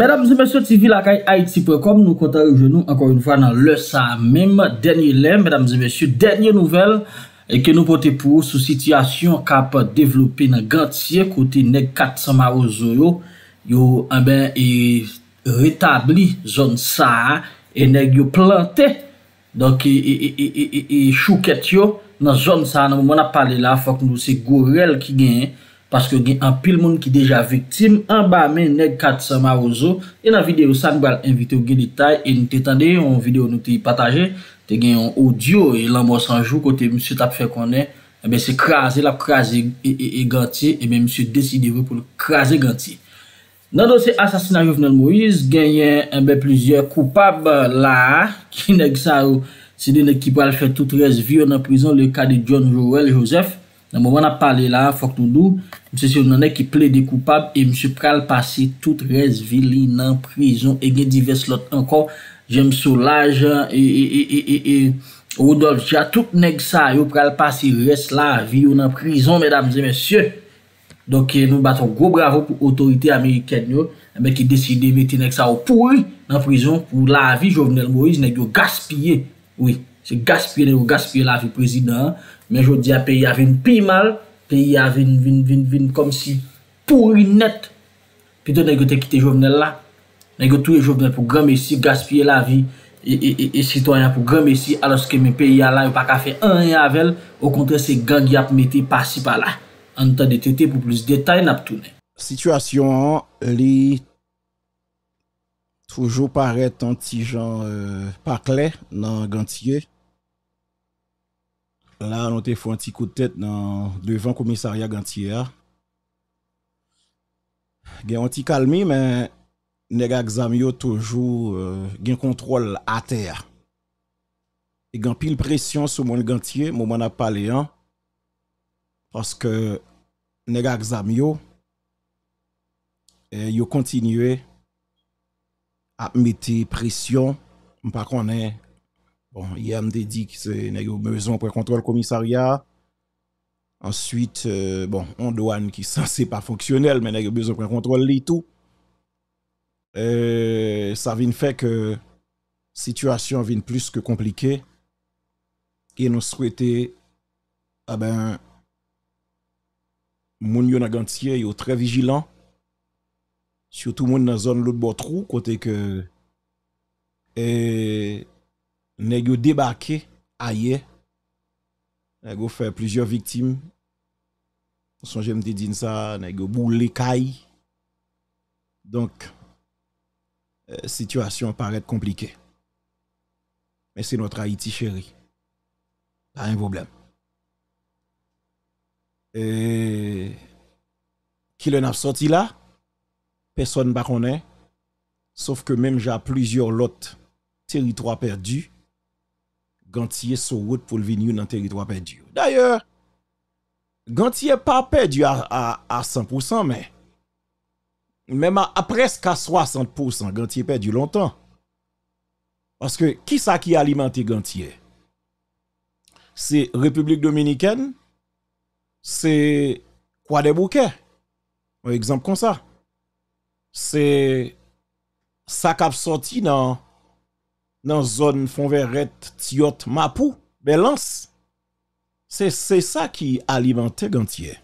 Mèdam zè mèsyò TV lakay Haiti.com nou konta rejou nou ankon yon fwa nan lè sa mèm. Dènyè lè mèdam zè mèsyò, dènyè nouvel ke nou pote pou sou sityasyon kap devlopi nan gantye kote nek 400 marozou yo. Yo anben re tabli zon sa a enek yo plantè. Donk e chouket yo nan zon sa a nan mèman ap pale la fòk nou se gorel ki genye. paske gen an pil moun ki deja viktim, an ba men neg kat sa marouzo, e nan videyo sa nou bal invite ou gen detay, e nou te tende, an videyo nou te pataje, te gen yon audio, e lan mwos anjou kote msye tap fè konen, e be se krasi, la krasi e, e, e ganti, e be msye desidi wè pou l krasi ganti. Nan dosi asasina yon fnen Moïse, gen yon mbe e plizye koupab la, ki neg sa ou, se dene ki bal fè tout rez vyo nan prizon, le kade John Rowell Joseph, Nan mou an ap pale la, fok tout dou, mse si ou nan ek ki ple de koupab, e mse pral pase tout res vili nan prizon, e gen divers lot anko, jen mse ou l'ajan, e, e, e, e, e, e, e, odol, si a tout neg sa, yo pral pase res la, vili ou nan prizon, mèdames et mèsyè, donk eh, nou baton gro bravo pou otorite Amerikèd eh nou, mèk ki deside meti neg sa ou pouri nan prizon, ou la vi Jovenel Moïse neg yo gaspye, oui, se gaspye, yo gaspye la vi prezident, Men jwo di a peyi avin pi mal, peyi avin vin vin vin kom si pou rin net. Pito nan yon te kite jovnel la, nan yon tou yon jovnel pou gran mesi gaspye la vi, e sitwa yon pou gran mesi aloske men peyi ala yon pa kafe an yon avel, o kontre se gang yap meti pasi pa la, an ton de tete pou plus detay nap tou ne. Sityasyon an, li toujou paret an ti jan pakle nan euh, gantye, Là, on avons fait un petit coup de tête devant le commissariat gantier. Il y a un petit calme, mais les examens toujours un euh, contrôle à terre. Il y a pile pression sur mon Gantier, moment n'a parlé hein? parce que les examens eh, ils continué à mettre pression, par contre. Bon, il y a m'a dit que c'est besoin pour contrôle commissariat. Ensuite, euh, bon, on douane qui censé pas fonctionnel, mais y a besoin de contrôle et tout. Euh, ça vient fait que la situation vient plus que compliquée. Et nous souhaitons, ah ben, moun très vigilants. Surtout très vigilant. Surtout monde dans zone l'autre bord côté que, et, euh, nèg débarqué ailleurs nèg fait plusieurs victimes son j'aime te dire ça donc la euh, situation paraît compliquée mais c'est notre Haïti chérie pas un problème et qui le n'a sorti là personne ne connaît sauf que même j'ai plusieurs lots territoires perdus Gantier sur route pour venir dans le territoire perdu. D'ailleurs, Gantier pas perdu à, 100%, mais même à, presque 60%, Gantier perdu longtemps. Parce que qui ça qui alimente Gantier C'est République Dominicaine, c'est quoi des bouquets Un exemple comme ça. C'est ça qui a sorti dans dans zone Fonverette, Tiot, Mapou, Belance. C'est ça qui alimentait Gantier.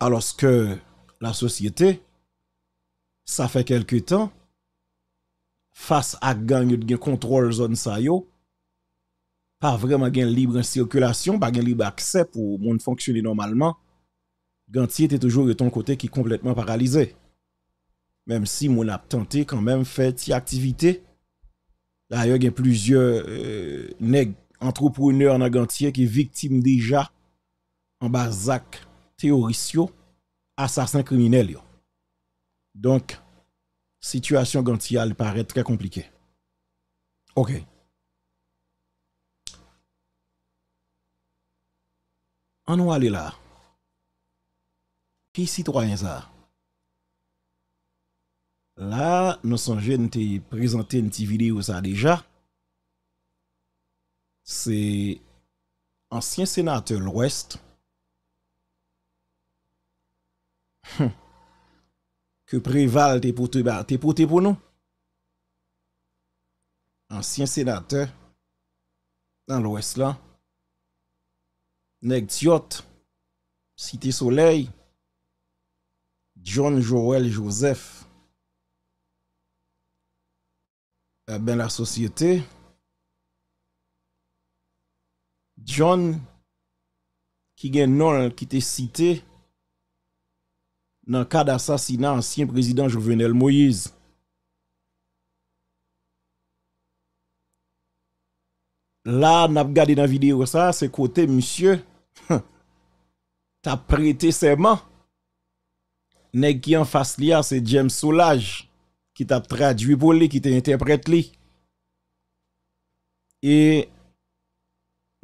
Alors que la société, ça fait quelque temps, face à gang de contrôle zone ça yo, pas vraiment gain libre circulation, pas gain libre accès pour monde fonctionner normalement. Gantier était toujours de ton côté qui est complètement paralysé. Même si mon a tenté quand même fait activité D'ailleurs, il y a plusieurs euh, entrepreneurs en qui sont victimes déjà en Bazac, terroristes, assassins criminels. Donc, Donc, situation Gantial paraît très compliquée. OK. On va aller là. Qui citoyen ça? Là, nous sommes jeunes, te présenter une petite vidéo ça déjà. C'est ancien sénateur l'Ouest hum. que Préval te pour pour nous. Ancien sénateur dans l'Ouest là. Neg Cité Soleil, John Joel Joseph. Euh, ben, la société, John, qui est qui était cité dans le cas d'assassinat ancien président Jovenel Moïse. Là, n'a regardé dans la vidéo ça, c'est côté monsieur, t'as prêté serment. Nèg qui en face là, c'est James Soulage qui t'a traduit pour lui, qui t'a interprété lui. Et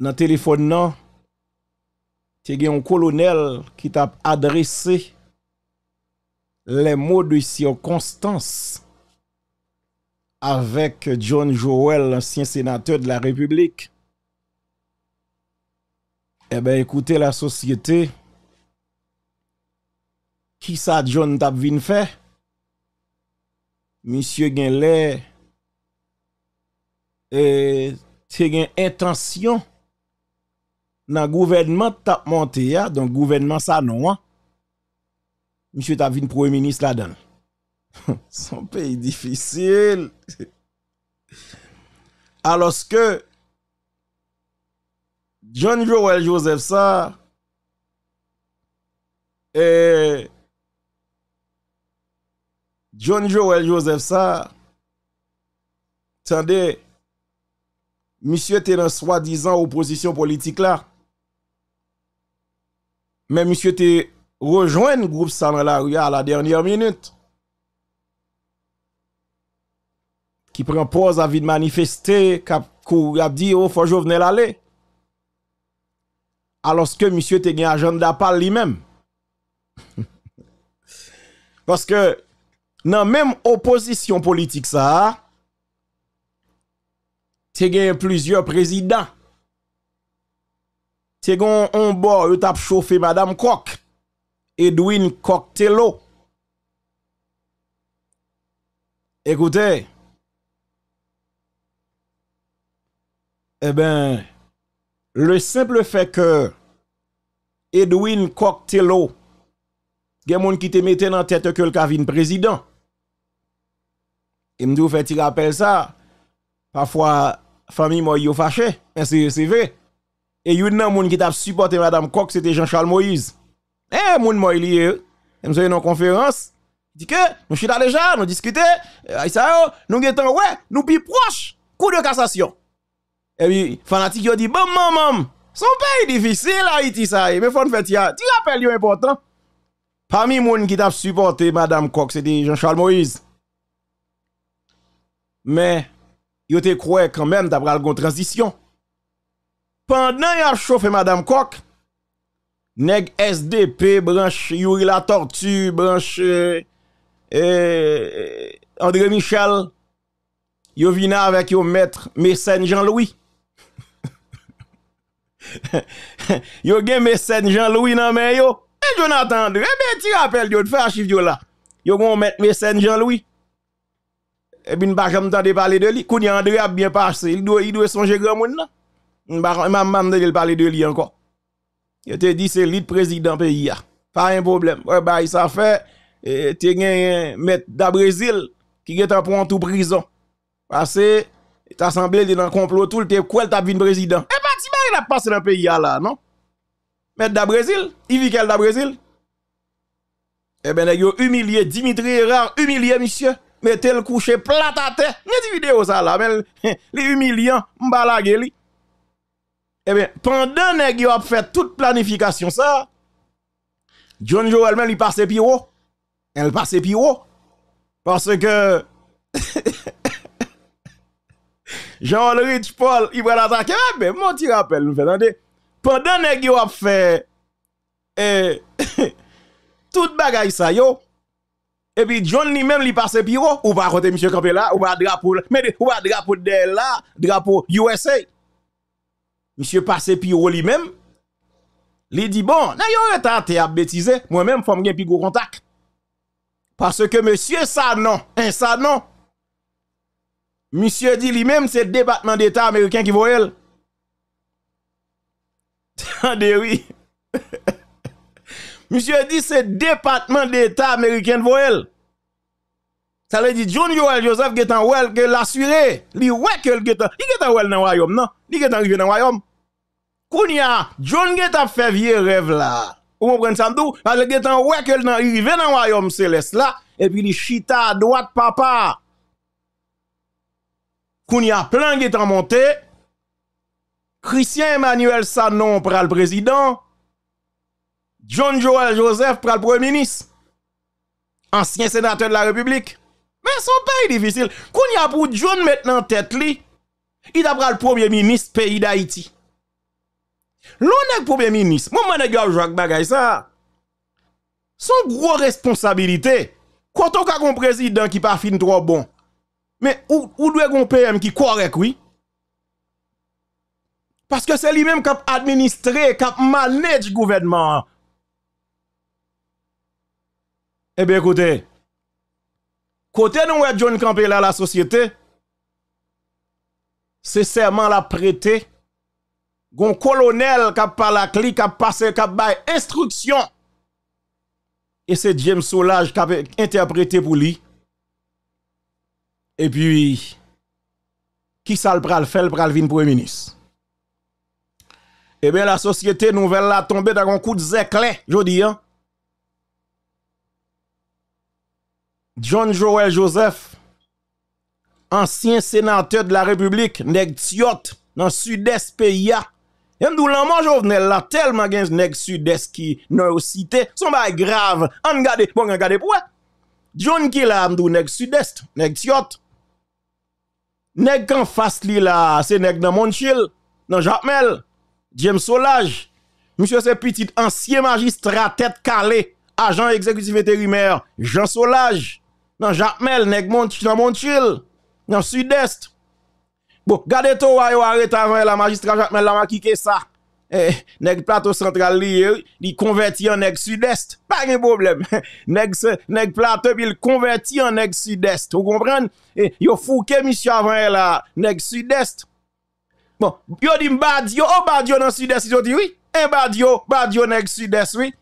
dans le téléphone, non, tu as un colonel qui t'a adressé les mots de circonstance avec John Joel, l'ancien sénateur de la République. Eh bien, écoutez, la société, qui ça John t'a fait? Monsieur Genlè et eh, une une intention le gouvernement tap monte donc donc gouvernement ça non hein. Monsieur ta premier ministre là-dedans. Son pays difficile. Alors que John Joel Joseph ça et eh, John Joel Joseph ça, attendez, monsieur était dans soi-disant opposition politique là. Mais monsieur était rejoint le groupe ça dans la à la dernière minute. Qui prend pause à vide manifester, qui a dit, oh, faut que je l'aller. Alors que monsieur était un agenda par lui-même. Parce que non même opposition politique ça, te Il plusieurs présidents, Te un on bord yo tap chauffé, Madame Koch. Edwin Coctelo. Écoutez. eh bien, le simple fait que Edwin Coctelo, des qui qui te dans la tête que le kavine président, et me vous fait un rappel ça. Parfois, famille moi yo fâché, mais c'est vrai. Et yon nan moun qui t'a supporté madame Coq, c'était Jean-Charles Moïse. Eh moun moi lié. a me une conférence dit que nous chita là déjà, nous discutons, eh, ça nous étions ouais, nous plus proche. coup de cassation. Et eh puis, fanatique, yo dit, bon, maman, son pays difficile, Haïti, ça, mais faut faire, rappel, yon important. Parmi les gens qui t'a supporté, Madame Cox, c'était Jean-Charles Moïse mais yo te croyait quand même d'après une transition. Pendant y a chauffé madame Kok, nèg SDP branche Yuri la tortue, branche euh, euh, André Michel yo vina avec yo maître mécène Jean-Louis. yo gen mécène Jean-Louis nan men yo. Et Jonathan André, eh ben tu rappel yo de faire chiffre yo là. Yo gon mettre mécène Jean-Louis et eh puis pas jamais entendu parler de lui. Kounia André a bien passé, il doit il doit songer grand monde ne vais pas parler de lui encore. Il te dit c'est lui le président pays Pas un problème. Ouais bah il s'est fait et tu un maître de Brésil qui est en point tout prison. Parce que t'as semblé dans un complot tout le temps quoi t'as vu président. Et pas bien il a passé dans pays là, non Maître de Brésil, il vit quel da Brésil Eh ben il a humilié Dimitri Erard, humilié monsieur mettez le coucher plat à terre. Il vidéo vidéo ça là, mais les humiliants, m'balage li. Eh bien, pendant que a fait toute planification ça, John Joel même il passe piro. Elle passe piro. Parce que Jean Rich Paul, il va l'attaquer. Mais ah, ben, mon petit rappel, nous faisons Pendant que a fait eh, toute bagaille ça yo, et puis John lui même lui passe piro, ou pas côté monsieur là ou pas drapeau, mais ou pas drapeau de là, drapeau USA. Monsieur passe piro lui-même. lui dit bon, na yo tenté à bêtiser, moi-même faut me plus gros contact. Parce que monsieur ça non, eh, non. Monsieur dit lui-même c'est le département d'état américain qui voit elle. des oui. Monsieur dit c'est département d'État américain voyelle. Ça veut dire John Joel Joseph qui est en well que l'assuré, li ouais que le getan, li getan well dans royaume non, li getan arrivé dans royaume. Kounia, John a fait vieux rêve là. Vous comprenez ça m'dou? Parce que getan ouais que le arrivé dans royaume céleste là et puis li chita à droite papa. Kounia plein getan monté. Christian Emmanuel Sanon le président. John Joel Joseph pral premier ministre. Ancien sénateur de la République. Mais son pays difficile. Qu'on y a pour John maintenant tête li, il a pral le premier ministre pays d'Haïti. L'on est premier ministre, mon manager Bagay ça. Son gros responsabilité. Quand on a un président qui pas fin trop bon, mais où, où doit un PM qui correct, oui? Parce que c'est lui-même qui a administré, qui a manage le gouvernement. Eh bien, écoutez, côté nous, John Campbell la société, c'est serment la prêté. Gon colonel qui a la clé, qui a passé, qui a instruction. Et c'est James Solage qui a interprété pour lui. Et puis, qui ça le pral fait, le pral vin le ministre. Eh bien, la société nouvelle a tombé dans un coup de zéclé, je dis, hein? John Joel Joseph, ancien sénateur de la République, nèg dans le sud-est pays. Et nous l'avons jovenel là, tellement gen nèg sud-est qui nous cité, son pas grave. On regarde, bon, regardez pour John qui là, nég sud-est, nèg tiot. Nèg face li là, c'est nèg dans Montchil, dans Jacmel, James Solage. Monsieur c'est petit ancien magistrat tête calée, agent exécutif intérimaire Jean Solage dans Jacmel, nèg Montchil dans Montuil, dans sud-est. Bon, gardez vous yo arrête avant la magistrat Jacmel la que ça. Eh, nèg plateau central li, eh, li converti en nèg sud-est. Pas de problème. nèg plateau il converti en nèg sud-est. Vous comprenez eh, Yo fouqué monsieur avant la nèg sud-est. Bon, yo dit badio, oh badio dans sud-est, yo dit oui. Eh badio, badio nèg sud-est oui.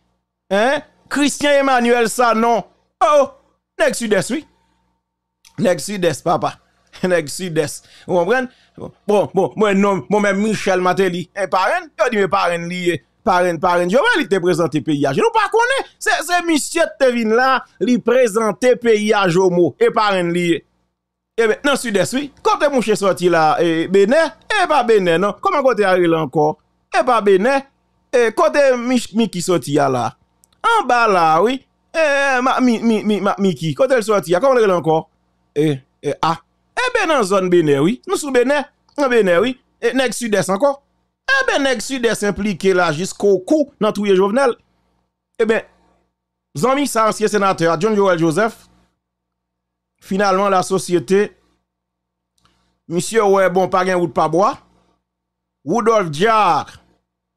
Hein Christian Emmanuel ça non. Oh Nèg sud-est, oui. Nèg sud-est, papa. Nèg sud-est. Vous comprenez? Bon, bon, moi, non, moi-même, Michel Matéli, un eh, parrain, je dis, mes parrain, liés. Parrain, parrain, je vais te présenter paysage. Nous pas est. c'est monsieur Tevin là, lui présenter paysage au mot et eh, parrain lié. Eh bien, non, sud-est, oui. Quand mon chien sorti là, eh, Bené, eh pas Bené, non. Comment côté arrivé encore? et eh, pas Bénin. Eh, côté Miki sorti là. En bas là, oui. Eh, ma, mi, mi, mi, ma, Miki, quand elle sortit, comment elle est encore? Eh, eh, ah. Eh ben, dans la zone bénin oui. Nous sommes bénin En bénin oui. Et eh, nèg sud encore. Eh ben, n'ek sud impliqué là jusqu'au cou dans tout les Jovenel. Eh ben, Zami, ça, ancien sénateur, John Joel Joseph, finalement, la société, monsieur, ouais, bon, pas gain ou pas bois, Rudolf Diar,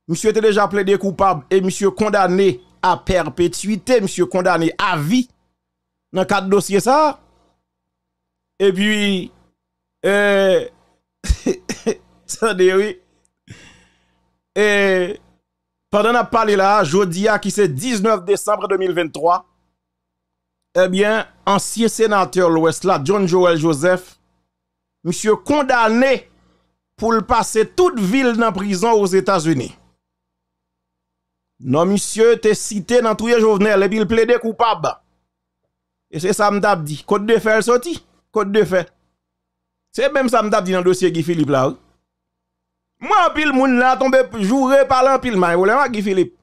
monsieur était déjà plaidé coupable et monsieur condamné à perpétuité, monsieur condamné à vie dans quatre cadre dossier ça. Et puis, euh, ça dit oui. Et pendant à a parlé là, Jodia qui c'est 19 décembre 2023, eh bien, ancien sénateur l'Ouest là, John Joel Joseph, monsieur condamné pour le passer toute ville dans prison aux États-Unis. Non, monsieur, t'es cité dans tous les Jovenel et puis il plaide coupable. Et c'est ça t'a dit. Côte de fer sorti. Côte de fer. C'est même ça m'tap dit dans le dossier Guy Philippe là. Moi, pile moun là tombé joué par l'en pile, mais Guy Philippe.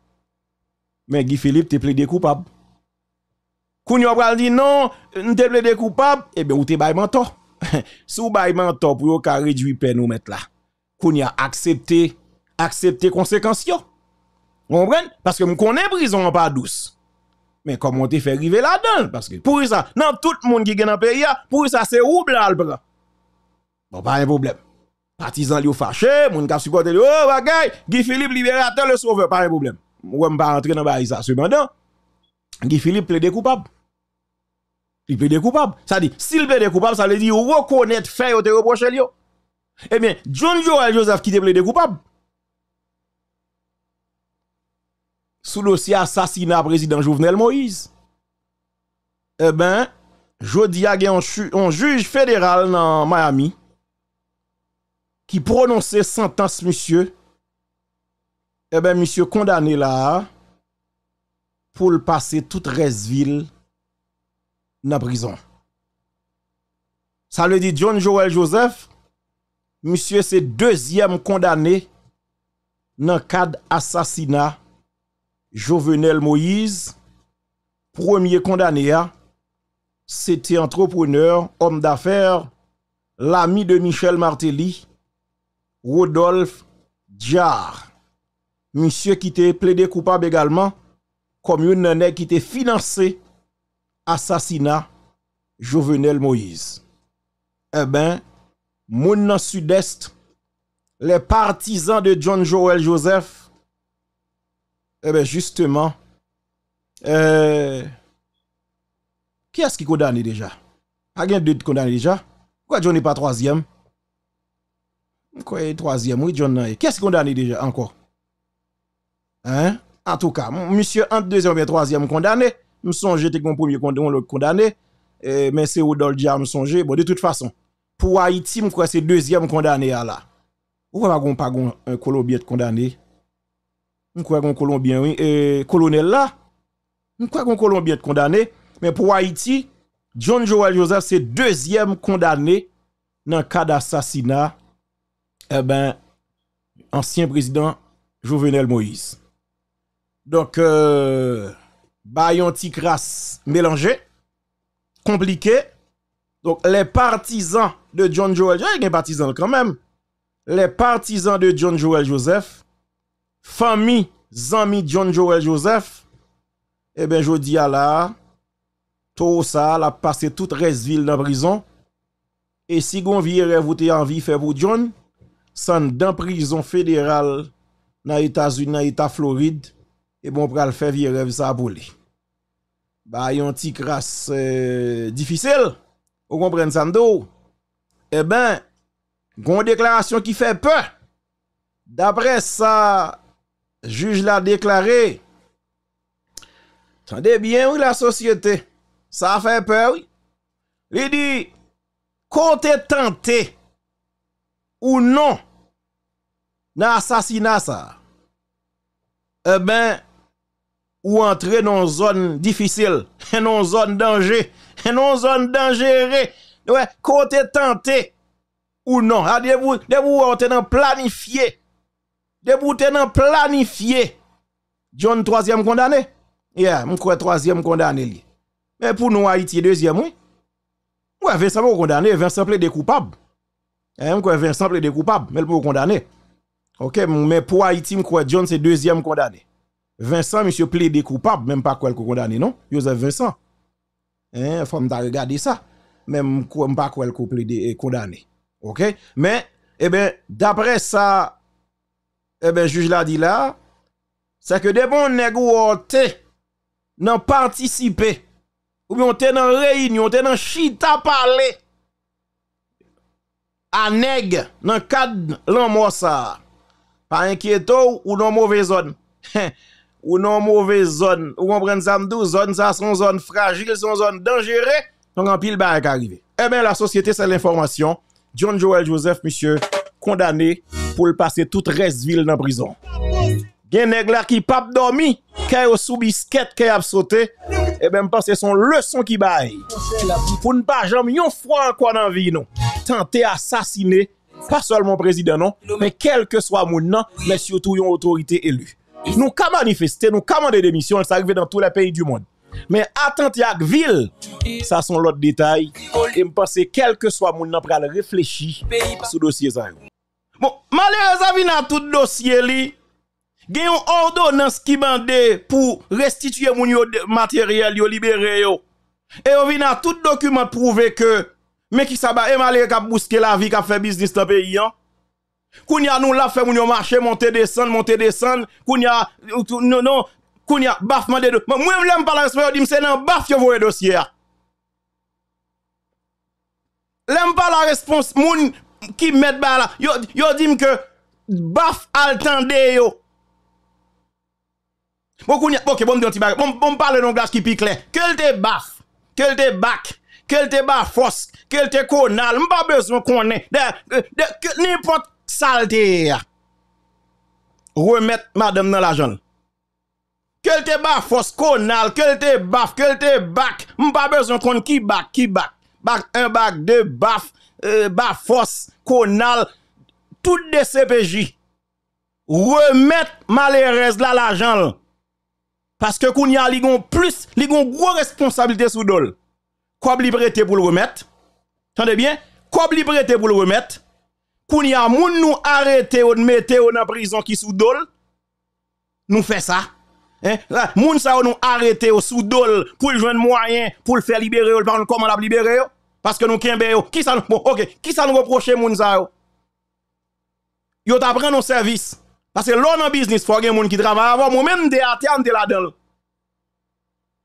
Mais Guy Philippe t'es plaidé coupable. Quand on pral dit non, t'es plaidé coupable, eh bien ou t'es bail mentor. Sou bail mentor pour yo ka réduire peine ou mettre là. Koun a accepté accepté conséquences vous comprenez? Parce que je connais prison pas douce. Mais comment te fait arriver là-dedans? Parce que pour ça, dans tout le monde qui est dans le pays, pour ça, c'est où le Bon, pas un problème. Partisan li ou fâché, gens qui supporte li, oh bagay, Guy Philippe libérateur le sauveur, pas un problème. Je ne pas rentrer dans bail ça. Cependant, Guy Philippe plaide coupable. Il plaide coupable. Ça dit, s'il plaide coupable, ça veut dire reconnaître fait ou te reproche li. Eh bien, John Joel Joseph qui te plaide coupable. sous dossier assassinat président Jovenel Moïse. Eh ben, jodi a un, juge fédéral dans Miami qui prononçait sentence monsieur. Eh ben monsieur condamné là pour le passer toute Resville dans prison. Ça le dit John Joel Joseph, monsieur c'est deuxième condamné dans cadre assassinat Jovenel Moïse, premier condamné, c'était entrepreneur, homme d'affaires, l'ami de Michel Martelly, Rodolphe Diar, Monsieur qui était plaidé coupable également, comme une qui était financé assassinat Jovenel Moïse. Eh bien, mon sud-est, les partisans de John Joel Joseph eh bien, justement, euh, qui est-ce qui condamné déjà Pas y deux condamnés déjà. Pourquoi John n'est pas troisième Pourquoi troisième Oui, John eh, Qui est-ce qui condamné déjà encore Hein En tout cas, monsieur, entre deuxième et troisième condamné, je songe que mon premier condamné, l'autre condamné. Eh, mais c'est Odol Dia, me songe. Bon, de toute façon, pour Haïti, je crois que c'est deuxième condamné là. Pourquoi pas un Colombien condamné je crois Colombien, oui. Et colonel là, je crois Colombien condamné. Mais pour Haïti, John Joel Joseph, c'est deuxième condamné dans le cas d'assassinat, eh ben, ancien président Jovenel Moïse. Donc, euh, bayon mélangé, compliqué. Donc, les partisans de John Joel, il y a des partisans quand même. Les partisans de John Joel Joseph, famille, zami John Joel Joseph, eh bien, je dis à la, tout ça, la passé toute reste ville dans la prison. Et si vous avez vous en vie faire pour John, sans dans prison fédérale dans les États-Unis, dans l'État Floride, et eh bon, ben, pour le faire virer ça pour lui. Bah, yon ti crasse euh, difficile. Vous comprenez ça, Eh ben, une déclaration qui fait peur. D'après ça, juge l'a déclaré. Tendez bien, oui, la société. Ça fait peur, oui. Il dit, côté tenté ou non, dans l'assassinat, ça, eh ben, ou entrer dans une zone difficile, dans une zone danger, dans une zone dangereuse. Ouais, côté tenté ou non. Ah, de vous, de vous, dans planifié. Deboute nan planifié. John troisième condamné. Yeah, je crois troisième condamné. Mais pour nous, Haïti, deuxième, oui. Ouais, Vincent pour condamné, Vincent plaide coupable. Hein, eh, je crois Vincent plaide coupable, mais pour condamné. Ok, mais pour Haïti, je crois John c'est deuxième condamné. Vincent, monsieur plaide coupable, même pas quoi condamné, non? Joseph Vincent. Hein, faut me regarder ça. Même pas quoi condamné. Ok? Mais, eh bien, d'après ça, eh bien, juge l'a dit là, c'est que des bons nègres n'ont participé, ou bien on était dans réunion, on dans chita parler à nègre dans le cadre de ça. Pas inquiétant ou dans mauvaise zone. ou dans mauvaise zone. Ou comprenez ça m'dou, zone ça son zone fragile, son zone dangereuse. Donc en pile bah, arrivé. Eh bien la société c'est l'information. John Joel Joseph monsieur condamné pour le passer toute reste ville dans prison. Gen nèg la qui pas dormi, qui ont sous bisquette qui a sauté et eh ben pense son leçon qui baille. Pour ne pas jamais une fois quoi dans vie non, tenter assassiner pas seulement président non, mais quel que soit moun non mais surtout une autorité élue. Nous ka manifester, nous ka des démission, ça arrive dans tous les pays du monde. Mais attendre à ville, ça sont l'autre détail. Et me penser quel que soit moun nom, pral réfléchir sur dossier Bon, malheureusement, tout dossier li, gen ordonnance qui bande pour restituer mon matériel yo libéré yo. Et on tout document prouver que, mais qui ça ba, et malé bousquer la vie kap fait business dans pays, hein? Kounya nous la fait moun yo marché, monter, descendre, monter, descendre. Kounya, non, non, kounya, baf mande de. Moi, même hein. pas la respect, dim c'est nan baf yo voye dossier. Lem pas la réponse, moun, qui mettent bas là, yo, yo dit que baf al tande yo. Bon, ok, bon, petit bagage. Bon, bon, parle d'un gaz qui pique clair. Quel te baf, quel te bac, quel te bafos, quel te conal, pas besoin qu'on ait. N'importe saleté. Remettre madame dans la jeune. Quel te bafos, conal, quel te baf, quel te bac, pas besoin qu'on qui bac, qui bac. Bac un bac deux baf, euh, Bafos, Konal, tout de CPJ, remettre malheureuse là l'argent. Parce que Kounia y a plus, li responsabilité sous dol. Quoi pour le remettre? Tendez bien? Quoi liberté pour le remettre? Kounia, y moun nous arrête ou mettre ou dans prison qui sous dol? Nous fait ça. Hein? moun sa ou nous arrête ou sous dol pour le joindre moyen pour le faire libérer ou le comment la libérer? parce que nous kembe yo. Qui ça nous bon, OK, qui ça nous reproche moun sa yo? Yo t'a prend nos service. parce que l'on en business faut gen moun qui travaille avant moi même de terme de la dedans.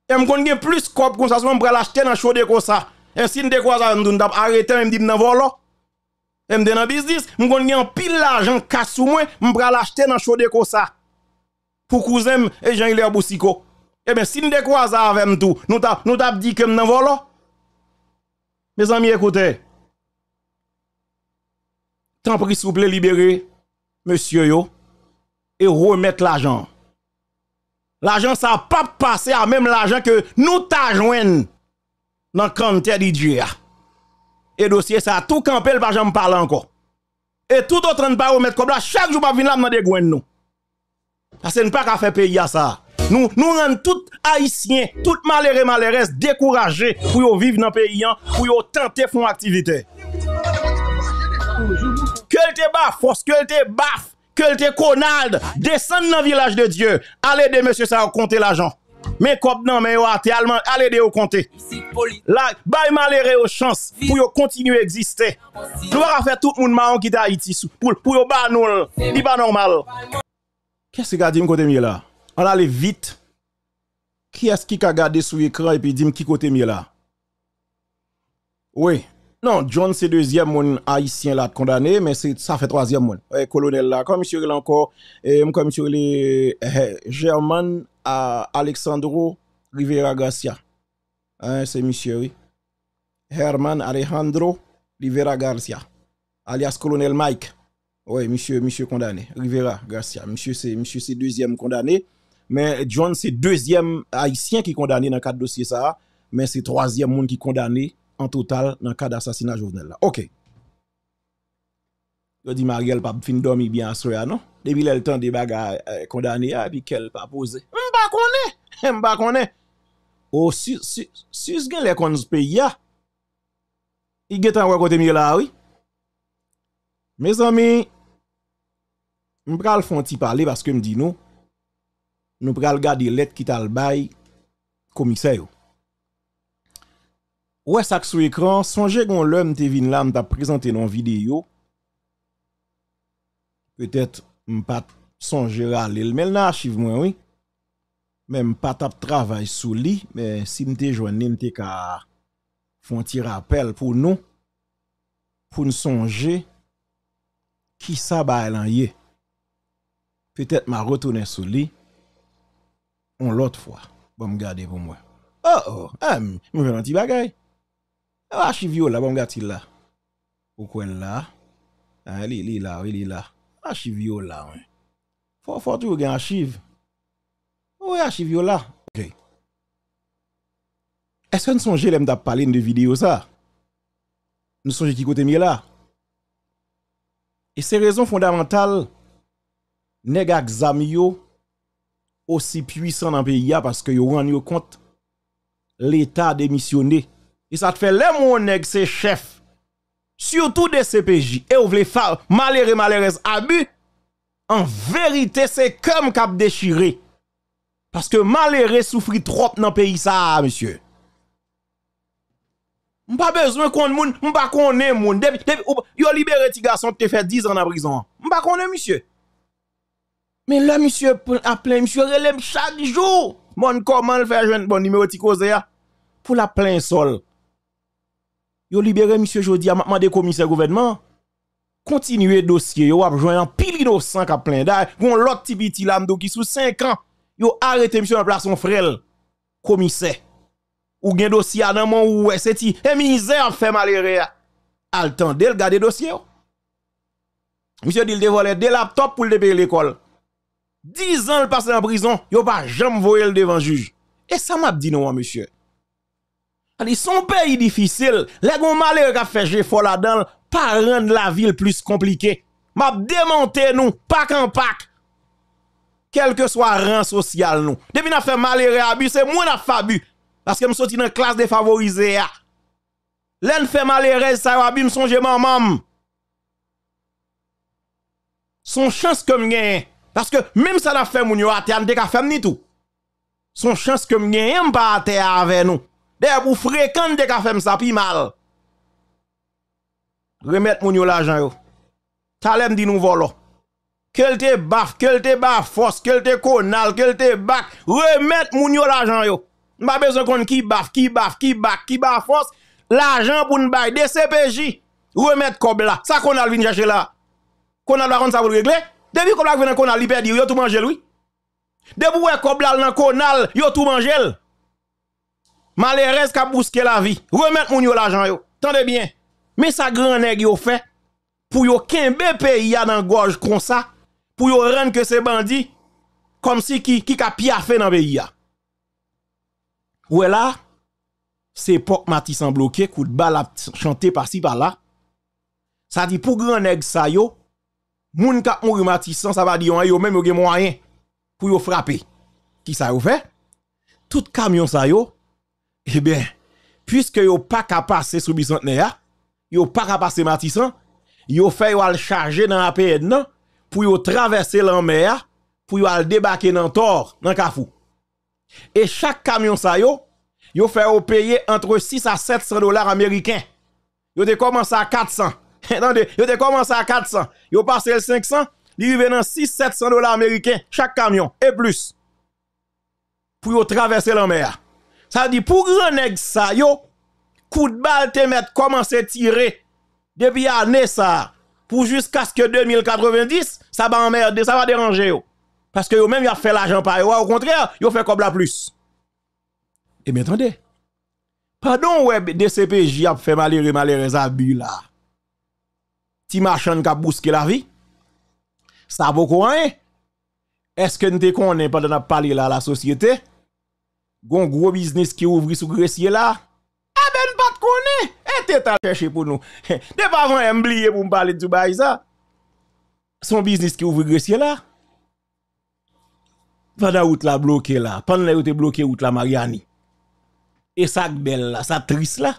Et me gen plus cop comme ça, me pral acheter dans chode comme ça. Et si nous décroisons, nous devons arrêter, me dit, nous volo. Et me dans business, me connais en pile l'argent casse sous moi, me acheter dans chode comme ça. Pour cousin et Jean-Hilaire Boussico. Eh bien, si nous décroisons avec tout, nous t'a dit que nous volo. Mes amis, écoutez. Tant pis, s'il vous plaît, libérer monsieur yo et remettre l'argent. L'argent, ça n'a pas passé à même l'argent que nous t'ajouons dans le camp de Dieu. Et dossier, ça a tout campé, le pas parle encore. Et tout autre ne pas remettre comme là, chaque jour, je venir là, je nous. Parce que nous pas qu'à faire payer à ça. Nous, nous rendons tout haïtiens, tout malheureux malheureuses découragés pour vivre dans le pays, hein, pour tenter de faire activité. Que te baf, force que te baf, que te conald, descend dans le village de Dieu. Allez de monsieur ça compter l'argent. Mais comme non, mais yo allemand, allez de au compter. Là, bail malheureux aux chances pour continuer à exister. Nous allons faire tout le monde marron qui est Haïti pour pour yo ba Il pas normal. Qu'est-ce que dit côté là? On allait vite. Qui est-ce qui a gardé sur l'écran et puis dit qui côté mieux là? Oui. Non, John c'est deuxième mon haïtien là condamné, mais c'est ça fait troisième mon. Oui, colonel là, comme monsieur il encore, et comme monsieur il eh, eh, German à Alexandro Rivera Garcia. Hein, c'est monsieur oui. Herman Alejandro Rivera Garcia, alias colonel Mike. Oui, monsieur, monsieur condamné. Rivera Garcia, monsieur c'est monsieur c'est deuxième condamné. Mais John, c'est deuxième haïtien qui est condamné dans le cadre dossier ça, mais c'est troisième monde qui est condamné en total dans le cas d'assassinat Jovenel. OK. Je dis Marielle pas fin dormir bien à soir non Depuis le temps des bagages euh, condamné et ah, puis qu'elle pas posé. connais pas Je ne Oh si si si ce les connaissent pays ah, Il est en raconter mieux là oui. Mes amis, m'pral font petit parler parce que me dit nous nous pral regarder lettre qui t'a le bail commissaire. Ouais, ça sur écran, songez qu'on l'homme t'es venu là, m'a présenté dans vidéo. Peut-être pas songer à mettre mais l'archive moi oui. Même pas tap travail sous lit, mais si m'te joigné m'te ka font un rappel pour nous pour nous songer qui ça y. Peut-être m'a retourné sous lit on l'autre fois. Bon, me garder pour moi. Oh, oh, ah, me faire un petit bagage Ah, oh, archive là, bon, garde là. Au coin là. Ah, il est là, Il est là. Archive yo là, oui. Faut, faut tout un archive. Oui, archive là. Ok. Est-ce que nous songez l'aime d'appeler parler de vidéo ça? Nous songez qui côté mieux là? Et c'est raison fondamentale. Nèg exam aussi puissant dans le pays parce que vous rendez compte l'état démissionné et ça te fait les mon c'est chef surtout des CPJ et vous voulez faire malheureux malheureuse abus en vérité c'est comme cap déchiré parce que malheureux souffrit trop dans le pays ça monsieur pas besoin qu'on moun, pas connaît moun. Depuis yo libéré ti garçon te fait 10 ans en prison. pas monsieur. Mais là, monsieur appelé, monsieur relève chaque jour. Mon comment le faire bon numéro cause pour la plein sol. Yo libéré monsieur à m'a demandé commissaire gouvernement. Continuez dossier, yo a joué un pile innocent qui a plein d'ailleurs. Gon l'autre tibiti là qui sous 5 ans. Yo arrêté monsieur à place son frère. Commissaire. Ou gen dossier dans mon ou c'est ti. Et eh, misère fait malheureux. Al temps le garder dossier. Monsieur dit le dévoile des laptops pour le l'école. 10 ans le passé en prison, yo pas jamais voyé le devant juge. Et ça m'a dit non, monsieur. Allez, son pays difficile, les gon malheur qu'a fait j'ai fort là pas rendre la ville plus compliquée. M'a démonté nous, pas en pack. Quel que soit rang social nous. Depuis a fait malheur abus, c'est moins n'a fabu parce que me sorti dans classe défavorisée. L'en fait malheur ça abus son songe maman. Son chance comme j'ai parce que même ça n'a fait mon a à terre, n'a ni tout. Son chance que m'gagne pas à terre avec nous. D'ailleurs, pour fréquent, n'a fait ça puis mal. Remettre mon yo l'argent yo. Talem dit nous volo. Quel te baf, quel te baf force, quel te konal, quel te bac. Remettre mon yo l'argent yo. M'a besoin qu'on qui baf, qui baf, qui bac, qui baf force. L'argent pour nous bailler DCPJ. Remettre cobla. Ça qu'on a la. chercher là. Qu'on a la ça vous régler. Depuis qu'on a dans Konal, il perdu, a tout mangé, lui. Depuis qu'on a dans Konal, il a tout mangé. Malheureusement, qui a bousqué la vie. Remettre mon l'argent, Tendez bien. Mais ça grand nèg yo fait pour yo kembe pays dans gorge comme ça, pour yo rendre que ces bandits comme si qui qui ka fait dans pays ya. Ouais là, c'est Pok en bloqué, coup de balle chanté par-ci par-là. Ça dit pour grand nèg ça yo, moun ka on rhumatisant, ça va dire qu'ils hein, yo même yon gen moyen pour yo frapper. Qui ça yon fait? Tout camion ça yo eh bien puisque yo pas ka passer sous bicentenaire, yo pas ka passer matisan, yo fait yo al charger dans la nan, pour yo traverser la mer pour yo al débarquer dans Tor, dans Kafou. Et chaque camion ça yo, yo fait yon payer entre 6 à 700 dollars américains. Yo te commence à 400. Attendez, ils ont commencé à 400, ils passé le 500, ils arrivent dans 6 700 dollars américains chaque camion et plus. Pour traverser la mer. Ça dit pour grand ça yo coup de balle te mettre à tirer depuis année ça pour jusqu'à ce que 2090 ça va emmerder, ça va déranger yo. Parce que yo même y a fait l'argent par au contraire, yo fait comme la plus. Et bien attendez. Pardon Web DCPJ a fait malheureux malheureux abus là ti marchand qui a bousqué la vie ça beaucoup rien hein? est-ce que nous connaissons pendant la parlé là la société gon gros business qui ouvre sous grecier là ah ben pas de et eh, t'es à chercher pour nous de pas avant oublié pour me parler du bail ça son business qui ouvre la là pendant route la bloqué là pendant la route bloqué route la Mariani et ça belle là ça triste là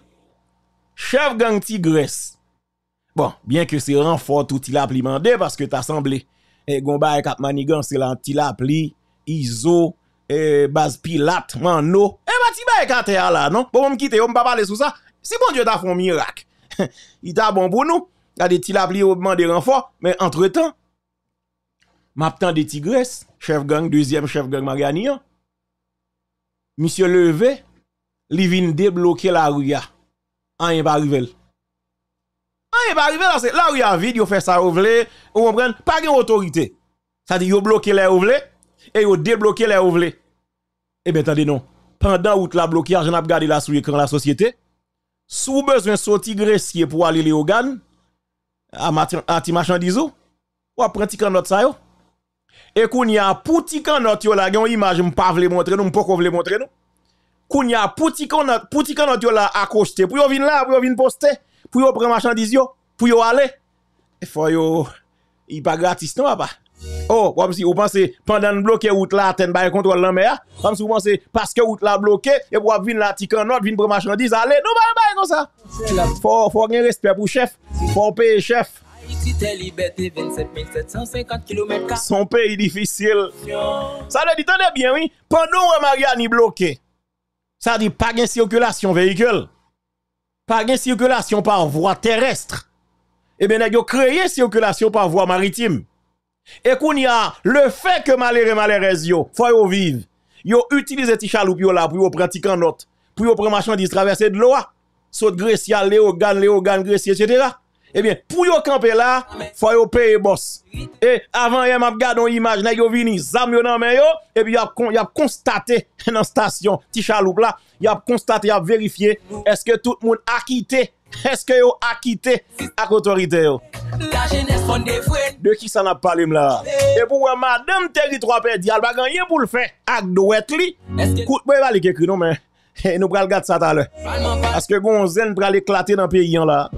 chef gang tigresse bien que c'est renfort tout il a demandé parce que t'as semblé. Et Gomba et Cap Manigan, c'est a pli, ISO, et base pilate, mano. Eh ben, et bah, et ba à là, non? Bon, me on pas parler sous ça. Si bon Dieu t'a fait un miracle, il t'a bon pour nous. a des t'il a pli ou renfort, mais entre temps, Maptan de Tigresse, chef gang, deuxième chef gang Marianian, hein. Monsieur Levé, il vin débloquer la rue. En hein. y ah, va arriver. On yon pas arrivé là, c'est là où il y a vide, il fait ça ou vle, ou comprenez, pas de autorité. Ça dit, il bloque les ou vle, et il débloque les ou vle. Eh bien, attendez, non. Pendant tu la blocage, j'en ai regardé là sur l'écran la société. Sous besoin sortir gressier pour aller les organes, à mati machandizou, ou à prendre un autre ça yo. Et qu'on y a pouti canot, not yo la, gen image pas vle montrer nous, m'poko vle montrer nous. Qu'on y a pouti kan not yo la accroché, pour yo vin là, pour yo vin poster pour yon prendre marchandise yo, pour yon aller. Il faut yo il pas gratis non papa. Oh, comme si vous pensez pendant que vous route là, pas le contrôle la mer, comme si vous pensez parce que route là bloqué, et vous venir là tiquer en venir prendre marchandise, allez, nous bay bay comme ça. Faut faut gagner respect pour chef, faut payer chef. Son pays difficile. Ça le dit, bien, oui. Pendant que Mariani bloqué, ça dit pas de circulation véhicule pas de circulation par voie terrestre. Eh bien, y a créé circulation par voie maritime. Et il y a le fait que malheureux malheureux il faut vivre. a utilisé ti chaloupe là pour pratiquer en note, pour yo prendre marchandise traverser de l'eau. Saut Grécia, Léogan, Léogan, Grécia, etc. Eh bien, pour yo camper là, faut yo payer boss. Et avant yon m'a regardé une image là yo vini zam yo nan men yo et puis y a y a constaté dans station ti là, y a constaté y a vérifié est-ce que tout le monde quitté est-ce que yo quitté à autorité yo? De qui ça n'a parlé là? Et pour madame territoire perdu, elle va gagner pour le faire. Ak douet li. Kout pas va li écrit non mais nous pral de ça tout à l'heure. Parce que gonzen pral éclater dans pays hein, là.